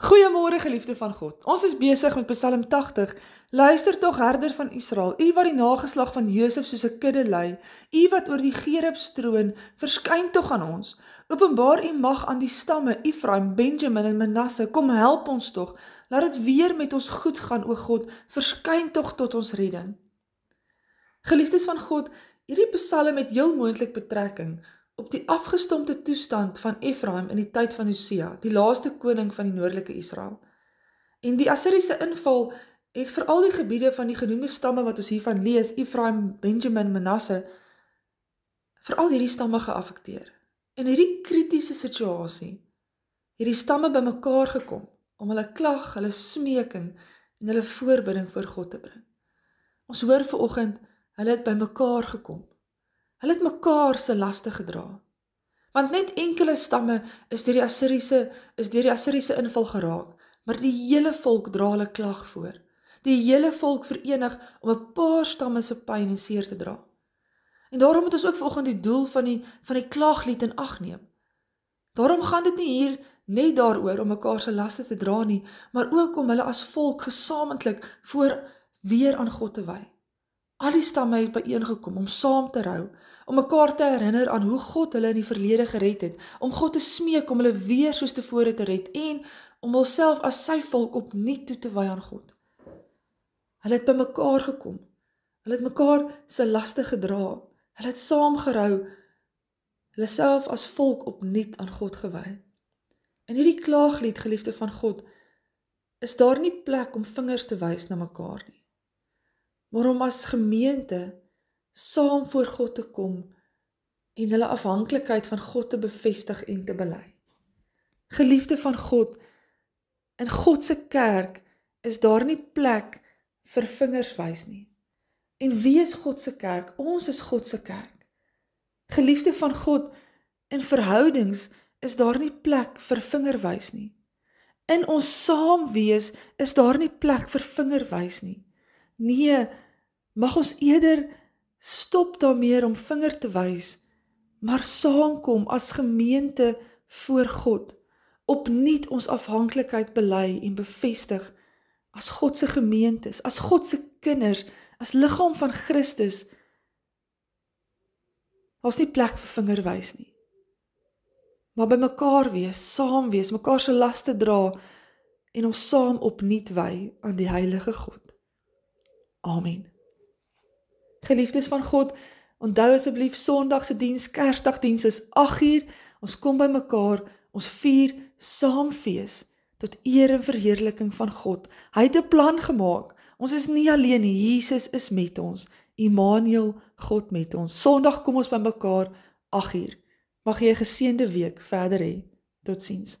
Goeiemôre geliefde van God. Ons is besig met Psalm 80. Luister tog herder van Israel, u wat die nageslag van Josef soos 'n kudde lei, u wat oor die Gerubs troon verskyn tog aan ons. Openbaar u mag aan die stamme Ephraim, Benjamin en Manasse. Kom help ons tog. Laat dit weer met ons goed gaan, o God. Verskyn tog tot ons redding. Geliefdes van God, hierdie Psalm het heel moontlik betrekking op die afgestompte toestand van Ephraim in die tyd van Hosea, die laaste koning van die noordelike Israel. En die Assyriese inval het vir al die gebiede van die genoemde stamme wat ons hiervan lees, Ephraim, Benjamin, Manasse, vir al die stamme geaffekteer. In hierdie kritiese situasie het die stamme by mekaar gekom om hulle klag, hulle smeking en hulle voorbidding voor God te bring. Ons hoor vir oogend, hulle het by mekaar gekom Hulle het mekaar se laste gedra. Want net enkele stamme is deur die Assiriese is deur die Assiriese inval geraak, maar die hele volk dra hulle klag voor. Die hele volk verenig om 'n paar stamme se pyn en seer te dra. En daarom moet ons ook vanoggend die doel van die van die klaaglied in ag neem. Daarom gaan dit nie hier net daaroor om mekaar se laste te dra nie, maar ook om hulle as volk gesamentlik voor weer aan God te wy. Al die stamme het byeengekom om saam te rou, om mekaar te herinner aan hoe God hulle in die verlede gered het, om God te smeek om hulle weer soos tevore te red en om hulself as sy volk opnuut toe te wy aan God. Hulle het bymekaar gekom. Hulle het mekaar se laste gedra. Hulle het saam gerou. Hulle self as volk opnuut aan God gewy. In hierdie klaaglied geliefde van God, is daar nie plek om vingers te wys na mekaar nie maar om as gemeente saam voor God te kom en hulle afhanklikheid van God te bevestig en te bely. Geliefde van God, in God se kerk is daar nie plek vir vingers wys nie. En wie is God se kerk? Ons is God se kerk. Geliefde van God, in verhoudings is daar nie plek vir vingerwys nie. In ons saamwees is daar nie plek vir vingerwys nie. Nee, mag ons eerder stop daarmee om vinger te wys, maar saamkom as gemeente voor God, opnuut ons afhanklikheid bely en bevestig as God se gemeente, as God se kinders, as liggaam van Christus. Ons nie plek vir vinger wys nie. Maar by mekaar wees, saam wees, mekaar se laste dra en ons saam opnuut wy aan die Heilige God. Amen. Geliefdes van God, onthou asseblief Sondag se diens, Kersdag diens is 8uur. Ons kom bymekaar, ons vier saam fees tot eer en verheerliking van God. Hy het 'n plan gemaak. Ons is nie alleen nie. Jesus is met ons. Immanuel, God met ons. Sondag kom ons bymekaar 8uur. Mag jy 'n geseënde week verder hê. Totsiens.